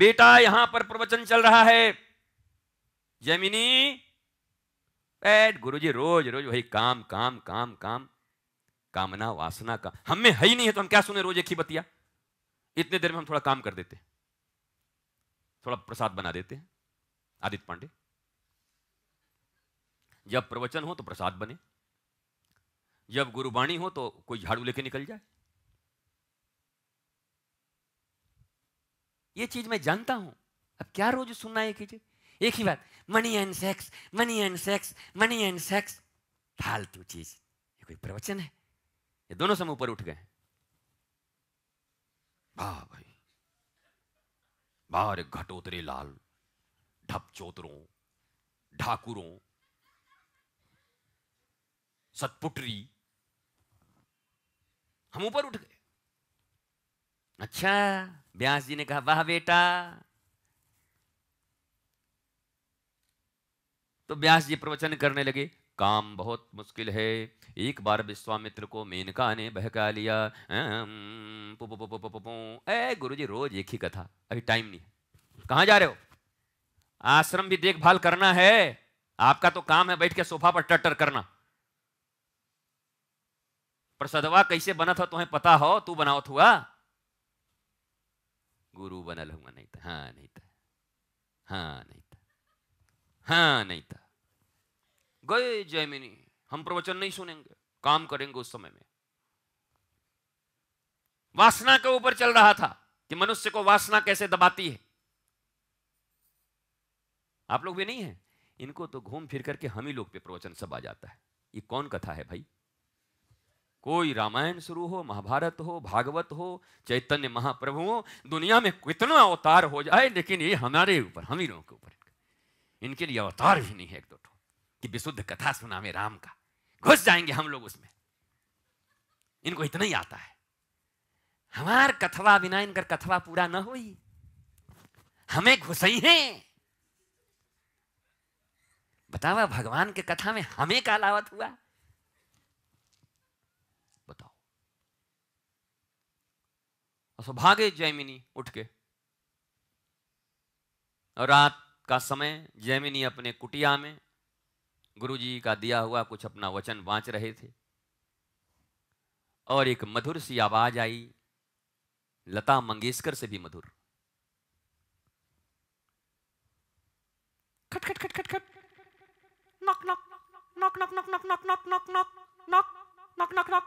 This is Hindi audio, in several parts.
बेटा यहां पर प्रवचन चल रहा है जमीनी बैठ गुरु जी रोज रोज वही काम काम काम काम कामना वासना का हम में है ही नहीं है तो हम क्या सुने रोज एक ही बतिया इतने देर में हम थोड़ा काम कर देते थोड़ा प्रसाद बना देते हैं आदित्य पांडे जब प्रवचन हो तो प्रसाद बने जब गुरुवाणी हो तो कोई झाड़ू लेके निकल जाए ये चीज़ मैं जानता हूं अब क्या रोज सुनना है कीजिए एक ही बात money and sex money and sex money and sex फालतू चीज ये कोई प्रवचन है ये दोनों समय ऊपर उठ गए वाह भाई बाहर घटोतरे लाल ढप चोतरों ढाकुरों सतपुटरी हम ऊपर उठ गए अच्छा ब्यास जी ने कहा वाह बेटा तो ब्यास जी प्रवचन करने लगे काम बहुत मुश्किल है एक बार विश्वामित्र को मेनका ने बहका लिया ए गुरु जी रोज एक ही कथा अभी टाइम नहीं कहा जा रहे हो आश्रम भी देखभाल करना है आपका तो काम है बैठ के सोफा पर टटर करना पर सदवा कैसे बना था तुम्हें पता हो तू बनाओ थुआ गुरु बना लूंगा नहीं था हाँ नहीं था हाँ नहीं था हाँ नहीं था गए जय मिनी हम प्रवचन नहीं सुनेंगे काम करेंगे उस समय में वासना के ऊपर चल रहा था कि मनुष्य को वासना कैसे दबाती है आप लोग भी नहीं है इनको तो घूम फिर करके हम ही लोग पे प्रवचन सब आ जाता है ये कौन कथा है भाई कोई रामायण शुरू हो महाभारत हो भागवत हो चैतन्य महाप्रभु हो दुनिया में कितना अवतार हो जाए लेकिन ये हमारे ऊपर हम ही लोगों के ऊपर इनके लिए अवतार भी नहीं है एक दो ठो कि विशुद्ध कथा सुनावे राम का घुस जाएंगे हम लोग उसमें इनको इतना ही आता है हमार कथवा बिना इनकर कथवा पूरा ना हुई हमें ही है बतावा भगवान के कथा में हमें का लावत हुआ और भागे जैमिनी उठ के और रात का समय जैमिनी अपने कुटिया में गुरुजी का दिया हुआ कुछ अपना वचन बांच रहे थे और एक मधुर सी आवाज आई लता मंगेशकर से भी मधुर खट खट खट खट खट नक नक नक नक नक नक नक नक नक नक नक नक नक नक नक नक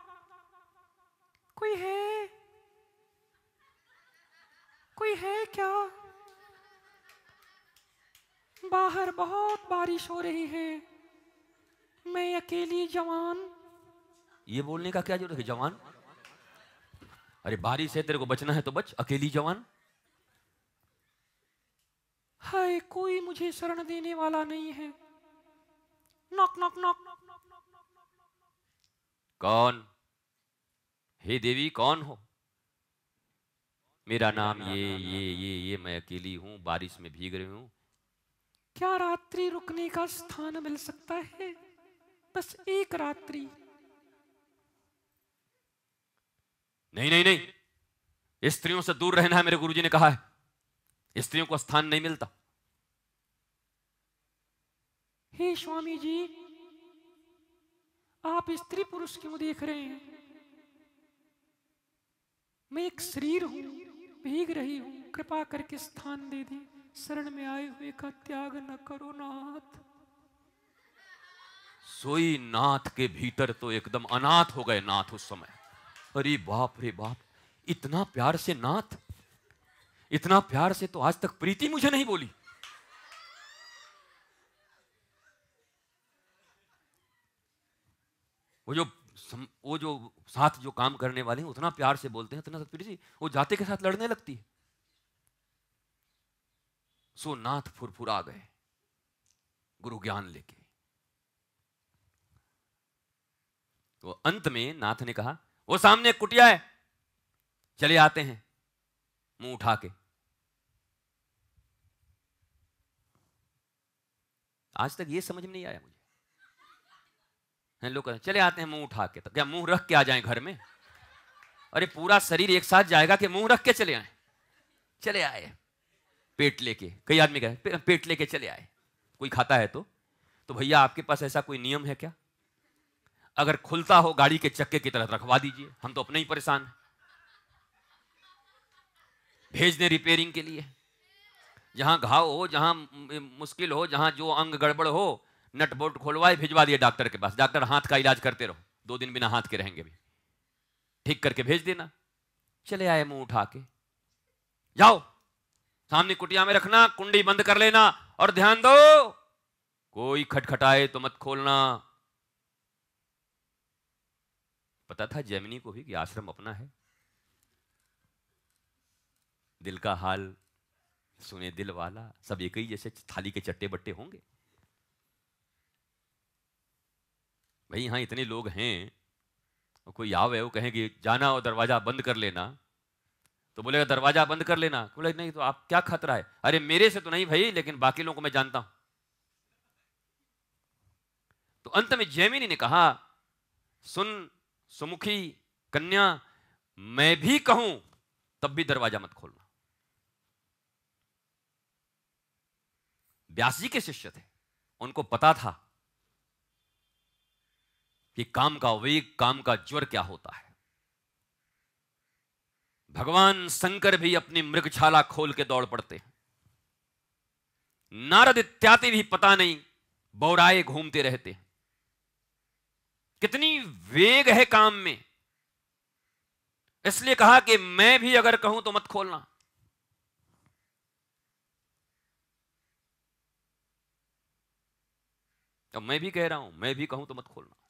कोई है क्या बाहर बहुत बारिश हो रही है मैं अकेली जवान ये बोलने का क्या जरूरत है जवान अरे बारिश है तेरे को बचना है तो बच अकेली जवान हाय कोई मुझे शरण देने वाला नहीं है नॉक नॉक नॉक कौन हे देवी कौन हो मेरा नाम ये ये ये ये मैं अकेली हूँ बारिश में भीग रही हूँ क्या रात्रि रुकने का स्थान मिल सकता है बस एक रात्रि नहीं नहीं नहीं स्त्रियों से दूर रहना है मेरे गुरुजी ने कहा है स्त्रियों को स्थान नहीं मिलता हे स्वामी जी आप स्त्री पुरुष क्यों देख रहे हैं मैं एक शरीर हूं भीग रही हूँ कृपा करके स्थान दे दी शरण में आए हुए का त्याग न करो नाथ सोई नाथ के भीतर तो एकदम अनाथ हो गए नाथ उस समय अरे बाप रे बाप इतना प्यार से नाथ इतना प्यार से तो आज तक प्रीति मुझे नहीं बोली वो जो सम, वो जो साथ जो काम करने वाले हैं उतना प्यार से बोलते हैं इतना सतपीर जी वो जाते के साथ लड़ने लगती है सो नाथ फुरफुर आ गए गुरु ज्ञान लेके तो अंत में नाथ ने कहा वो सामने कुटिया है चले आते हैं मुंह उठा के आज तक ये समझ नहीं आया मुझे हैं लोग चले आते हैं मुंह उठा के तो क्या मुंह रख के आ जाए घर में अरे पूरा शरीर एक साथ जाएगा कि मुंह रख के चले आए चले आए पेट लेके कई आदमी कहे पेट लेके चले आए कोई खाता है तो तो भैया आपके पास ऐसा कोई नियम है क्या अगर खुलता हो गाड़ी के चक्के की तरह रखवा दीजिए हम तो अपने ही परेशान हैं भेज दें रिपेयरिंग के लिए जहां घाव हो जहां मुश्किल हो जहां जो अंग गड़बड़ हो नट बोल्ट खोलवाए भिजवा दिए डॉक्टर के पास डॉक्टर हाथ का इलाज करते रहो दो दिन बिना हाथ के रहेंगे भी ठीक करके भेज देना चले आए मुंह उठा के जाओ सामने कुटिया में रखना कुंडी बंद कर लेना और ध्यान दो कोई खटखटाए तो मत खोलना पता था जैमिनी को भी कि आश्रम अपना है दिल का हाल सुने दिल वाला सब एक ही जैसे थाली के चट्टे बट्टे होंगे भाई यहाँ इतने लोग हैं और कोई आवे वो कहेंगे जाना हो दरवाज़ा बंद कर लेना तो बोलेगा दरवाज़ा बंद कर लेना तो बोले नहीं तो आप क्या खतरा है अरे मेरे से तो नहीं भाई लेकिन बाकी लोगों को मैं जानता हूं तो अंत में जैमिनी ने कहा सुन सुमुखी कन्या मैं भी कहूं तब भी दरवाजा मत खोलना व्यास जी के शिष्य थे उनको पता था कि काम का वेग काम का ज्वर क्या होता है भगवान शंकर भी अपनी मृगछाला खोल के दौड़ पड़ते हैं नारद इत्यादि भी पता नहीं बौराए घूमते रहते हैं कितनी वेग है काम में इसलिए कहा कि मैं भी अगर कहूं तो मत खोलना तो मैं भी कह रहा हूं मैं भी कहूं तो मत खोलना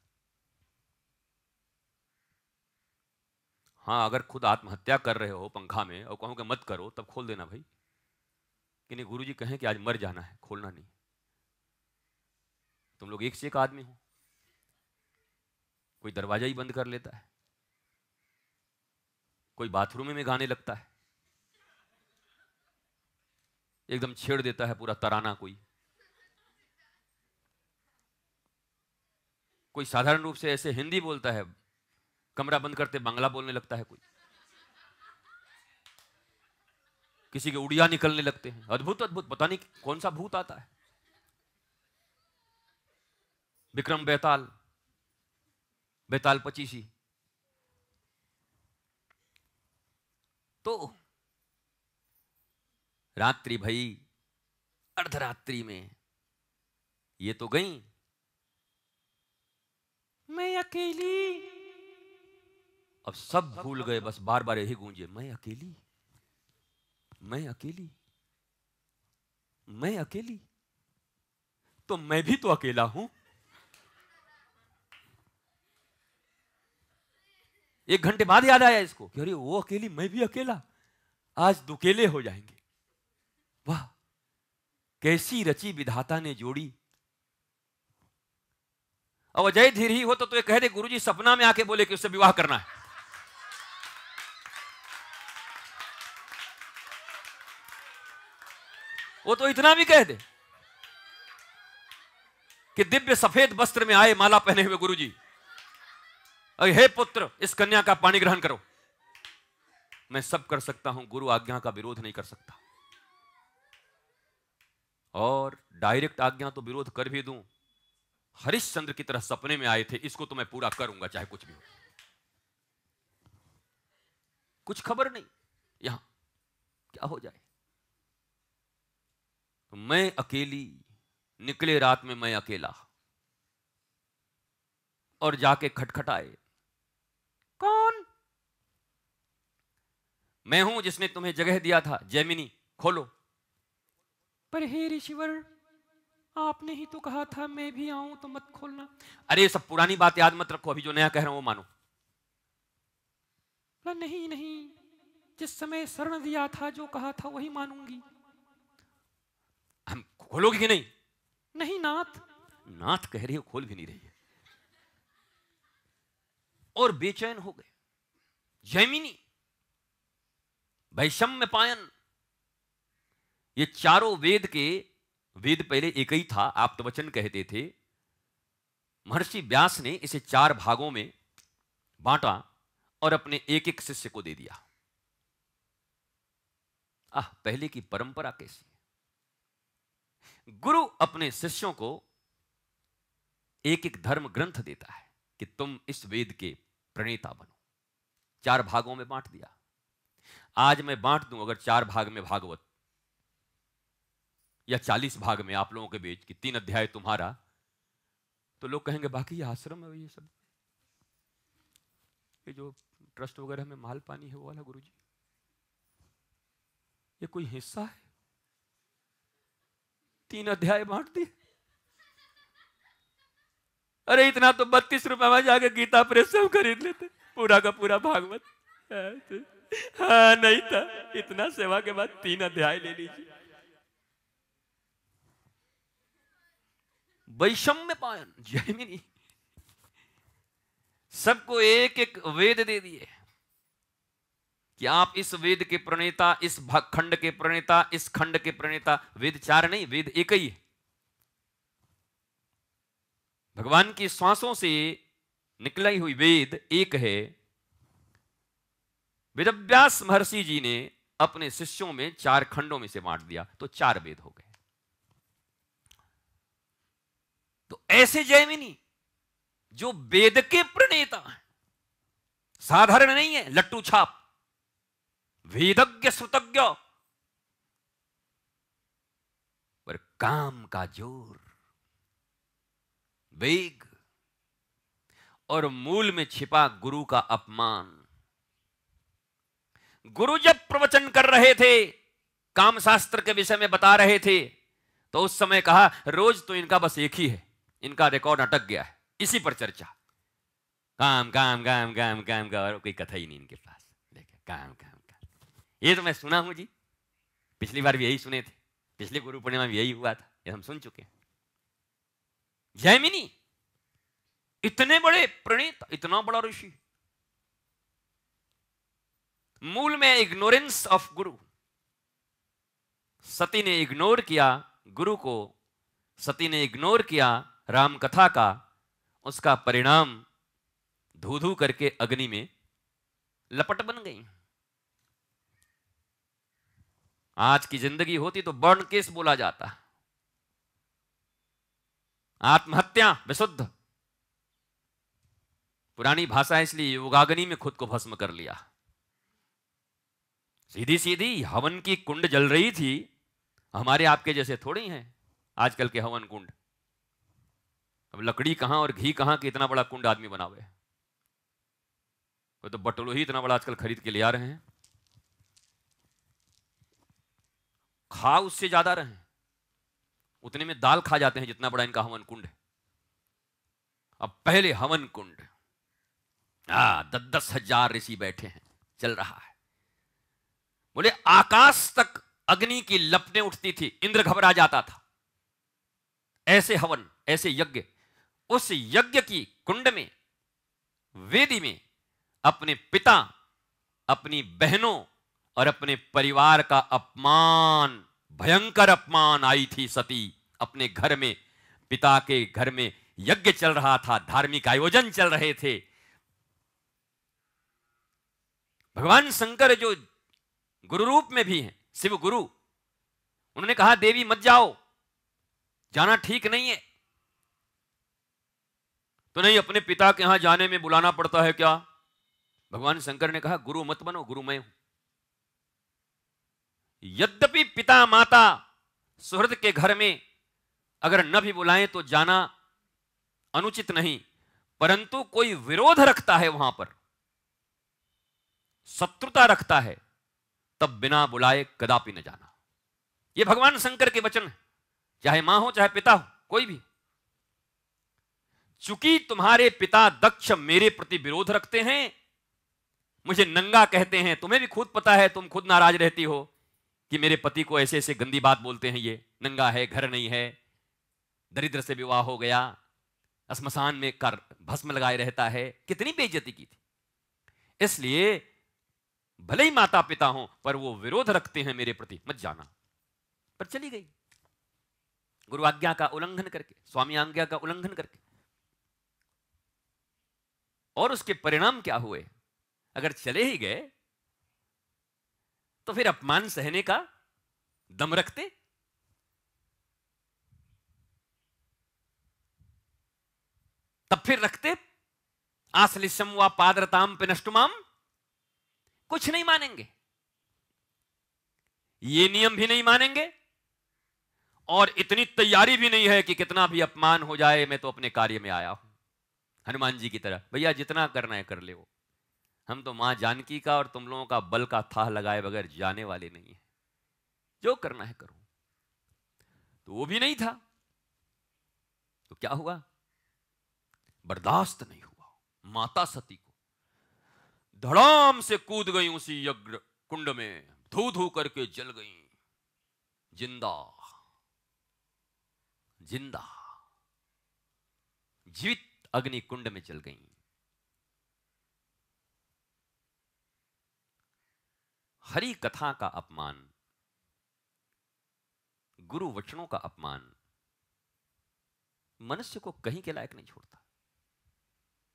हाँ अगर खुद आत्महत्या कर रहे हो पंखा में और कहो कि मत करो तब खोल देना भाई कि नहीं गुरु जी कहें कि आज मर जाना है खोलना नहीं तुम लोग एक से एक आदमी हो कोई दरवाजा ही बंद कर लेता है कोई बाथरूम में गाने लगता है एकदम छेड़ देता है पूरा तराना कोई कोई साधारण रूप से ऐसे हिंदी बोलता है कमरा बंद करते बांग्ला बोलने लगता है कोई किसी के उड़िया निकलने लगते हैं अद्भुत अद्भुत पता नहीं कौन सा भूत आता है विक्रम बेताल बेताल पचीसी तो रात्रि भई अर्धरात्रि में ये तो गई मैं अकेली अब सब भूल गए बस बार बार यही गूंजे मैं अकेली मैं अकेली मैं अकेली तो मैं भी तो अकेला हूं एक घंटे बाद याद आया इसको कि अरे वो अकेली मैं भी अकेला आज दुकेले हो जाएंगे वाह कैसी रची विधाता ने जोड़ी अब अजय धीरे ही हो तो, तो ये कह दे गुरुजी सपना में आके बोले कि उससे विवाह करना है वो तो इतना भी कह दे कि दिव्य सफेद वस्त्र में आए माला पहने हुए गुरु जी हे पुत्र इस कन्या का पानी ग्रहण करो मैं सब कर सकता हूं गुरु आज्ञा का विरोध नहीं कर सकता और डायरेक्ट आज्ञा तो विरोध कर भी दूं हरिश्चंद्र की तरह सपने में आए थे इसको तो मैं पूरा करूंगा चाहे कुछ भी हो कुछ खबर नहीं यहां क्या हो जाए तो मैं अकेली निकले रात में मैं अकेला और जाके खटखटाए कौन मैं हूं जिसने तुम्हें जगह दिया था जैमिनी खोलो पर हे ऋषिवर आपने ही तो कहा था मैं भी आऊं तो मत खोलना अरे सब पुरानी बात याद मत रखो अभी जो नया कह रहा हूं वो मानो नहीं नहीं जिस समय शरण दिया था जो कहा था वही मानूंगी खोलोगे कि नहीं नहीं नाथ नाथ कह रही हो खोल भी नहीं रही है और बेचैन हो गए जैमिनी वैषम्य पायन ये चारों वेद के वेद पहले एक ही था आप तो वचन कहते थे महर्षि व्यास ने इसे चार भागों में बांटा और अपने एक एक शिष्य को दे दिया आह पहले की परंपरा कैसी गुरु अपने शिष्यों को एक एक धर्म ग्रंथ देता है कि तुम इस वेद के प्रणेता बनो चार भागों में बांट दिया आज मैं बांट दूं अगर चार भाग में भागवत या चालीस भाग में आप लोगों के बीच कि तीन अध्याय तुम्हारा तो लोग कहेंगे बाकी ये आश्रम है ये सब ये जो ट्रस्ट वगैरह में माल पानी है वो वाला गुरुजी ये कोई हिस्सा है तीन अध्याय बांट दिए अरे इतना तो बत्तीस रुपए में जाके गीता प्रेस से खरीद लेते पूरा का पूरा भागवत हाँ नहीं था इतना सेवा के बाद तीन अध्याय ले लीजिए वैषम्य पायन जयमिनी सबको एक एक वेद दे दिए कि आप इस वेद के प्रणेता इस खंड के प्रणेता इस खंड के प्रणेता वेद चार नहीं वेद एक ही है भगवान की श्वासों से निकली हुई वेद एक है वेदव्यास महर्षि जी ने अपने शिष्यों में चार खंडों में से बांट दिया तो चार वेद हो गए तो ऐसे जैमिनी जो वेद के प्रणेता है साधारण नहीं है लट्टू छाप वेदज्ञ श्रुतज्ञ पर काम का जोर वेग और मूल में छिपा गुरु का अपमान गुरु जब प्रवचन कर रहे थे काम शास्त्र के विषय में बता रहे थे तो उस समय कहा रोज तो इनका बस एक ही है इनका रिकॉर्ड अटक गया है इसी पर चर्चा काम काम काम काम काम का और कोई कथा ही नहीं इनके पास देखे काम काम ये तो मैं सुना हूं जी पिछली बार भी यही सुने थे पिछले गुरु पूर्णिमा में यही हुआ था ये हम सुन चुके हैं इतने बड़े प्रणीत इतना बड़ा ऋषि मूल में इग्नोरेंस ऑफ गुरु सती ने इग्नोर किया गुरु को सती ने इग्नोर किया राम कथा का उसका परिणाम धू धू करके अग्नि में लपट बन गई आज की जिंदगी होती तो बर्न केस बोला जाता आत्महत्या विशुद्ध पुरानी भाषा है इसलिए योगाग्नि में खुद को भस्म कर लिया सीधी सीधी हवन की कुंड जल रही थी हमारे आपके जैसे थोड़ी हैं आजकल के हवन कुंड अब लकड़ी कहां और घी कहां कि इतना बड़ा कुंड आदमी बनावे वो तो बटलो ही इतना बड़ा आजकल खरीद के ले आ रहे हैं खा उससे ज्यादा रहे उतने में दाल खा जाते हैं जितना बड़ा इनका हवन कुंड है अब पहले हवन कुंड दस दस हजार ऋषि बैठे हैं चल रहा है बोले आकाश तक अग्नि की लपटें उठती थी इंद्र घबरा जाता था ऐसे हवन ऐसे यज्ञ उस यज्ञ की कुंड में वेदी में अपने पिता अपनी बहनों और अपने परिवार का अपमान भयंकर अपमान आई थी सती अपने घर में पिता के घर में यज्ञ चल रहा था धार्मिक आयोजन चल रहे थे भगवान शंकर जो गुरु रूप में भी हैं शिव गुरु उन्होंने कहा देवी मत जाओ जाना ठीक नहीं है तो नहीं अपने पिता के यहां जाने में बुलाना पड़ता है क्या भगवान शंकर ने कहा गुरु मत बनो गुरु मैं हूं यद्यपि पिता माता सुहृद के घर में अगर न भी बुलाएं तो जाना अनुचित नहीं परंतु कोई विरोध रखता है वहां पर शत्रुता रखता है तब बिना बुलाए कदापि न जाना यह भगवान शंकर के वचन है चाहे मां हो चाहे पिता हो कोई भी चूंकि तुम्हारे पिता दक्ष मेरे प्रति विरोध रखते हैं मुझे नंगा कहते हैं तुम्हें भी खुद पता है तुम खुद नाराज रहती हो कि मेरे पति को ऐसे ऐसे गंदी बात बोलते हैं ये नंगा है घर नहीं है दरिद्र से विवाह हो गया स्मशान में कर भस्म लगाए रहता है कितनी बेइज्जती की थी इसलिए भले ही माता पिता हों पर वो विरोध रखते हैं मेरे प्रति मत जाना पर चली गई गुरु आज्ञा का उल्लंघन करके स्वामी आज्ञा का उल्लंघन करके और उसके परिणाम क्या हुए अगर चले ही गए तो फिर अपमान सहने का दम रखते तब फिर रखते आसलिसम व पादरताम पिनष्टुमाम कुछ नहीं मानेंगे ये नियम भी नहीं मानेंगे और इतनी तैयारी भी नहीं है कि कितना भी अपमान हो जाए मैं तो अपने कार्य में आया हूं हनुमान जी की तरह भैया जितना करना है कर ले वो हम तो मां जानकी का और तुम लोगों का बल का था लगाए बगैर जाने वाले नहीं है जो करना है करो तो वो भी नहीं था तो क्या हुआ बर्दाश्त नहीं हुआ माता सती को धड़ाम से कूद गई उसी यज्ञ कुंड में धू धू करके जल गई जिंदा जिंदा जीवित अग्नि कुंड में जल गई हरि कथा का अपमान गुरु वचनों का अपमान मनुष्य को कहीं के लायक नहीं छोड़ता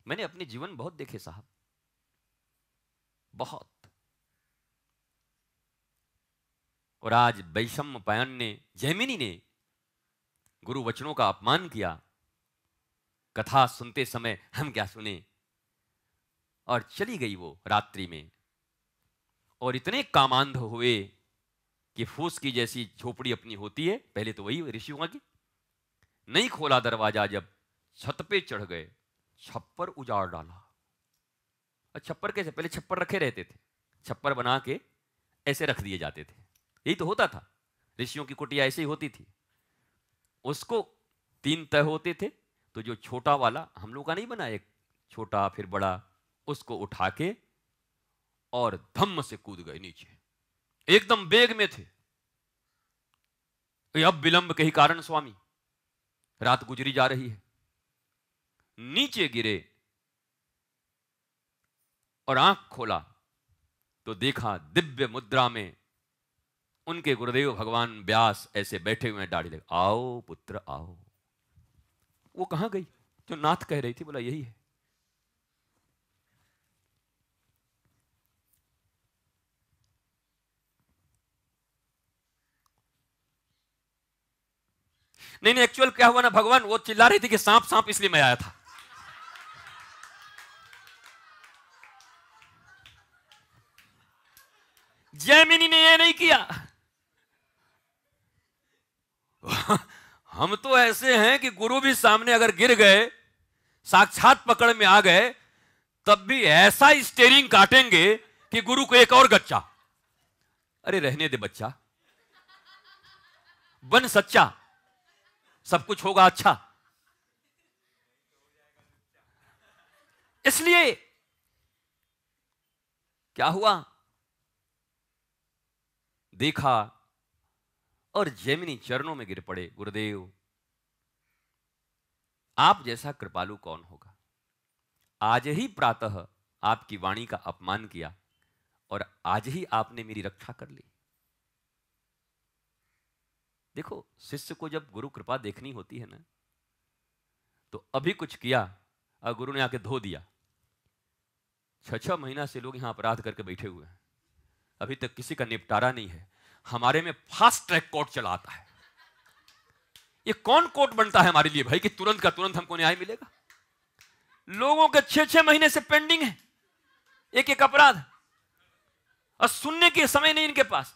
मैंने अपने जीवन बहुत देखे साहब बहुत और आज बैषम पायन ने जैमिनी ने गुरु वचनों का अपमान किया कथा सुनते समय हम क्या सुने और चली गई वो रात्रि में और इतने कामांध हुए कि फूस की जैसी झोपड़ी अपनी होती है पहले तो वही ऋषियों की नहीं खोला दरवाजा जब छत पे चढ़ गए छप्पर उजाड़ डाला और छप्पर कैसे पहले छप्पर रखे रहते थे छप्पर बना के ऐसे रख दिए जाते थे यही तो होता था ऋषियों की कुटिया ऐसे ही होती थी उसको तीन तय होते थे तो जो छोटा वाला हम लोग का नहीं बना एक छोटा फिर बड़ा उसको उठा के और धम्म से कूद गए नीचे एकदम बेग में थे अब विलंब के ही कारण स्वामी रात गुजरी जा रही है नीचे गिरे और आंख खोला तो देखा दिव्य मुद्रा में उनके गुरुदेव भगवान व्यास ऐसे बैठे हुए हैं डाढ़ी लगे आओ पुत्र आओ वो कहां गई जो नाथ कह रही थी बोला यही है नहीं नहीं एक्चुअल क्या हुआ ना भगवान वो चिल्ला रही थी कि सांप सांप इसलिए मैं आया था जयमिनी ने यह नहीं किया हम तो ऐसे हैं कि गुरु भी सामने अगर गिर गए साक्षात पकड़ में आ गए तब भी ऐसा स्टेरिंग काटेंगे कि गुरु को एक और गच्चा अरे रहने दे बच्चा बन सच्चा सब कुछ होगा अच्छा इसलिए क्या हुआ देखा और जेमिनी चरणों में गिर पड़े गुरुदेव आप जैसा कृपालु कौन होगा आज ही प्रातः आपकी वाणी का अपमान किया और आज ही आपने मेरी रक्षा कर ली देखो शिष्य को जब गुरु कृपा देखनी होती है ना तो अभी कुछ किया और गुरु ने आके धो दिया छ छः महीना से लोग यहां अपराध करके बैठे हुए हैं अभी तक किसी का निपटारा नहीं है हमारे में फास्ट ट्रैक कोर्ट चलाता है ये कौन कोर्ट बनता है हमारे लिए भाई कि तुरंत का तुरंत हमको न्याय मिलेगा लोगों के छह छह महीने से पेंडिंग है एक एक अपराध और सुनने के समय नहीं इनके पास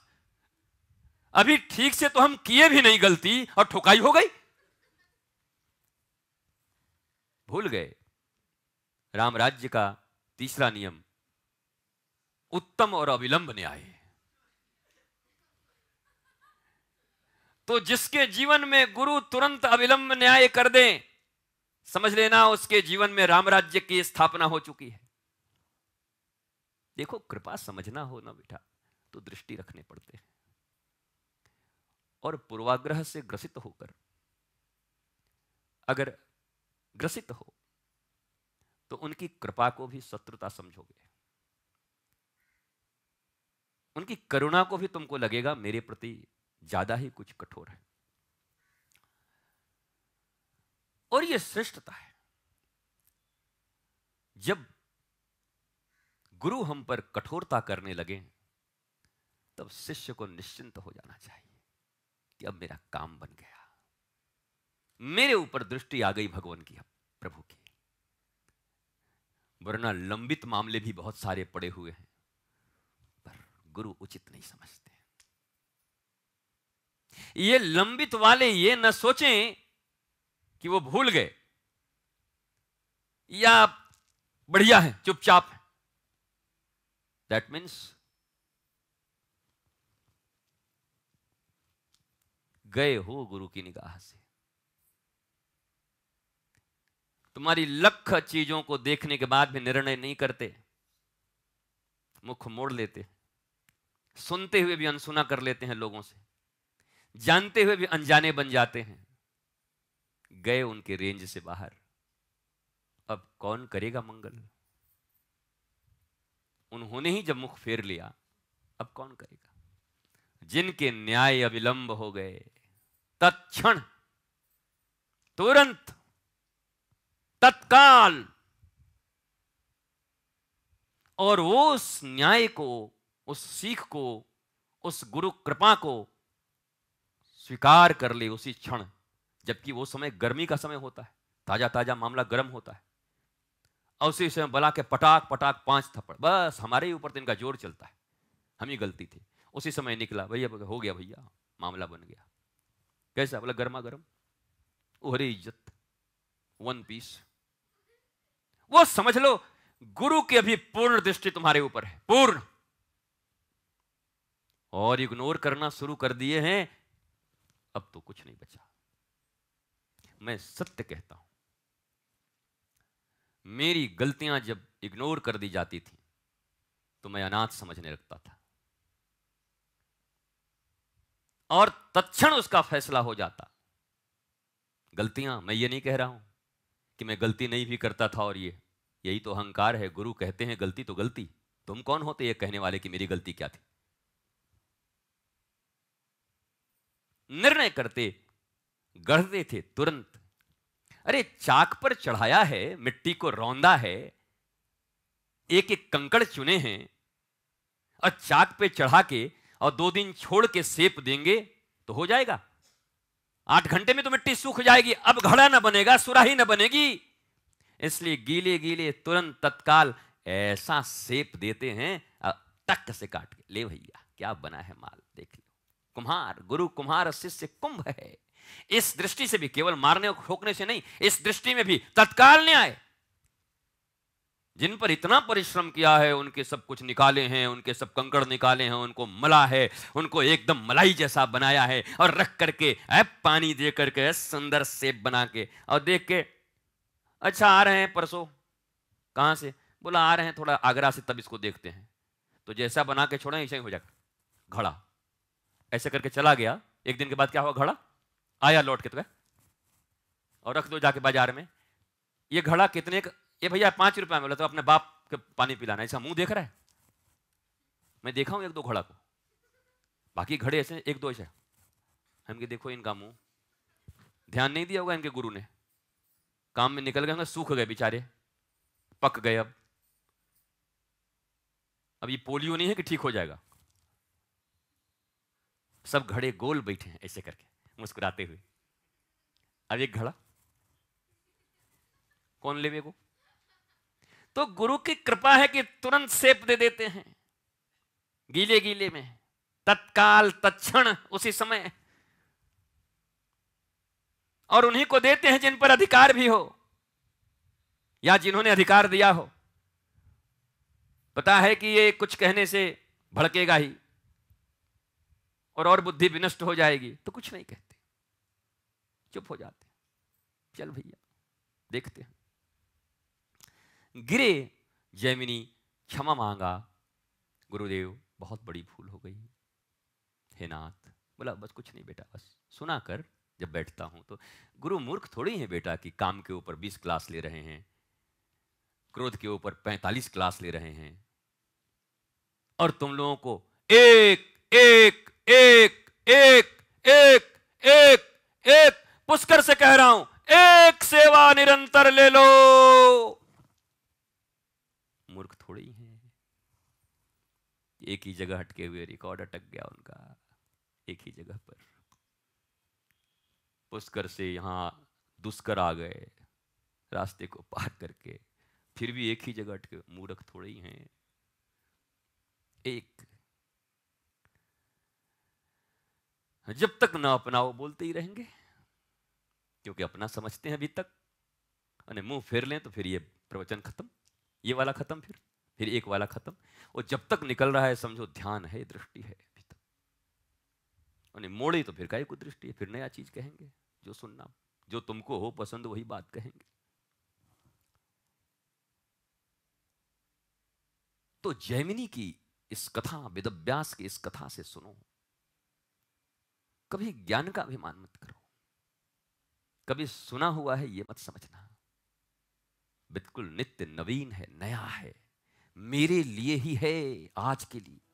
अभी ठीक से तो हम किए भी नहीं गलती और ठुकाई हो गई भूल गए राम राज्य का तीसरा नियम उत्तम और अविलंब न्याय तो जिसके जीवन में गुरु तुरंत अविलंब न्याय कर दे समझ लेना उसके जीवन में राम राज्य की स्थापना हो चुकी है देखो कृपा समझना हो ना बेटा तो दृष्टि रखने पड़ते हैं और पूर्वाग्रह से ग्रसित होकर अगर ग्रसित हो तो उनकी कृपा को भी शत्रुता समझोगे उनकी करुणा को भी तुमको लगेगा मेरे प्रति ज्यादा ही कुछ कठोर है और यह श्रेष्ठता है जब गुरु हम पर कठोरता करने लगे तब शिष्य को निश्चिंत हो जाना चाहिए कि अब मेरा काम बन गया मेरे ऊपर दृष्टि आ गई भगवान की प्रभु की वरना लंबित मामले भी बहुत सारे पड़े हुए हैं पर गुरु उचित नहीं समझते ये लंबित वाले ये न सोचें कि वो भूल गए या बढ़िया है चुपचाप है दैट मीन्स गए हो गुरु की निगाह से तुम्हारी लख चीजों को देखने के बाद भी निर्णय नहीं करते मुख मोड़ लेते सुनते हुए भी अनसुना कर लेते हैं लोगों से जानते हुए भी अनजाने बन जाते हैं गए उनके रेंज से बाहर अब कौन करेगा मंगल उन्होंने ही जब मुख फेर लिया अब कौन करेगा जिनके न्याय अविलंब हो गए तत्क्षण तुरंत तत्काल और वो उस न्याय को उस सीख को उस गुरु कृपा को स्वीकार कर ले उसी क्षण जबकि वो समय गर्मी का समय होता है ताजा ताजा मामला गर्म होता है और उसी समय बला के पटाख पटाक पांच थप्पड़ बस हमारे ही ऊपर तो इनका जोर चलता है हम ही गलती थी उसी समय निकला भैया हो गया भैया मामला बन गया कैसा बोला गर्मा गर्म ओहरे इज्जत वन पीस वो समझ लो गुरु की अभी पूर्ण दृष्टि तुम्हारे ऊपर है पूर्ण और इग्नोर करना शुरू कर दिए हैं अब तो कुछ नहीं बचा मैं सत्य कहता हूं मेरी गलतियां जब इग्नोर कर दी जाती थी तो मैं अनाथ समझने लगता था और तत्ण उसका फैसला हो जाता गलतियां मैं ये नहीं कह रहा हूं कि मैं गलती नहीं भी करता था और ये यही तो अहंकार है गुरु कहते हैं गलती तो गलती तुम कौन होते ये कहने वाले कि मेरी गलती क्या थी निर्णय करते गढ़ते थे तुरंत अरे चाक पर चढ़ाया है मिट्टी को रौंदा है एक एक कंकड़ चुने हैं और चाक पे चढ़ा के और दो दिन छोड़ के सेप देंगे तो हो जाएगा आठ घंटे में तो मिट्टी सूख जाएगी अब घड़ा ना बनेगा सुराही ना बनेगी इसलिए गीले गीले तुरंत तत्काल ऐसा सेप देते हैं टक से काट के ले भैया क्या बना है माल देख लो कुम्हार गुरु कुम्हार शिष्य कुंभ है इस दृष्टि से भी केवल मारने और ठोकने से नहीं इस दृष्टि में भी तत्काल न्याय जिन पर इतना परिश्रम किया है उनके सब कुछ निकाले हैं उनके सब कंकड़ निकाले हैं उनको मला है उनको एकदम मलाई जैसा बनाया है और रख करके ऐप पानी दे करके सुंदर सेब बना के और देख के अच्छा आ रहे हैं परसों कहाँ से बोला आ रहे हैं थोड़ा आगरा से तब इसको देखते हैं तो जैसा बना के छोड़ा ऐसा ही हो जाएगा घड़ा ऐसे करके चला गया एक दिन के बाद क्या हुआ घड़ा आया लौट के तो और रख दो जाके बाजार में ये घड़ा कितने ये भैया पांच रुपया में बोला तो अपने बाप के पानी पिलाना ऐसा मुंह देख रहा है मैं देखा हूं एक दो घड़ा को बाकी घड़े ऐसे एक दो ऐसे हम के देखो इनका मुंह ध्यान नहीं दिया होगा इनके गुरु ने काम में निकल गए होंगे सूख गए बेचारे पक गए अब अब ये पोलियो नहीं है कि ठीक हो जाएगा सब घड़े गोल बैठे हैं ऐसे करके मुस्कुराते हुए अब एक घड़ा कौन लेवे को तो गुरु की कृपा है कि तुरंत सेप दे देते हैं गीले गीले में तत्काल तत्ण उसी समय और उन्हीं को देते हैं जिन पर अधिकार भी हो या जिन्होंने अधिकार दिया हो पता है कि ये कुछ कहने से भड़केगा ही और और बुद्धि विनष्ट हो जाएगी तो कुछ नहीं कहते चुप हो जाते चल भैया देखते हैं गिरे जैमिनी क्षमा मांगा गुरुदेव बहुत बड़ी भूल हो गई हे नाथ बोला बस कुछ नहीं बेटा बस सुना कर जब बैठता हूं तो गुरु मूर्ख थोड़ी है बेटा कि काम के ऊपर बीस क्लास ले रहे हैं क्रोध के ऊपर पैंतालीस क्लास ले रहे हैं और तुम लोगों को एक एक एक एक एक एक एक पुष्कर से कह रहा हूं एक सेवा निरंतर ले लो थोड़ी ही हैं एक ही जगह हटके हुए रिकॉर्ड अटक गया उनका एक ही जगह पर पुष्कर से यहाँ दुष्कर आ गए रास्ते को पार करके फिर भी एक ही जगह अटके मूर्ख थोड़े ही हैं एक जब तक ना अपना वो बोलते ही रहेंगे क्योंकि अपना समझते हैं अभी तक अरे मुंह फेर लें तो फिर ये प्रवचन खत्म ये वाला खत्म फिर फिर एक वाला खत्म और जब तक निकल रहा है समझो ध्यान है दृष्टि है अभी तक उन्हें मोड़ी तो फिर का को दृष्टि है फिर नया चीज कहेंगे जो सुनना जो तुमको हो पसंद वही बात कहेंगे तो जैमिनी की इस कथा वेदव्यास की इस कथा से सुनो कभी ज्ञान का अभिमान मत करो कभी सुना हुआ है ये मत समझना बिल्कुल नित्य नवीन है नया है मेरे लिए ही है आज के लिए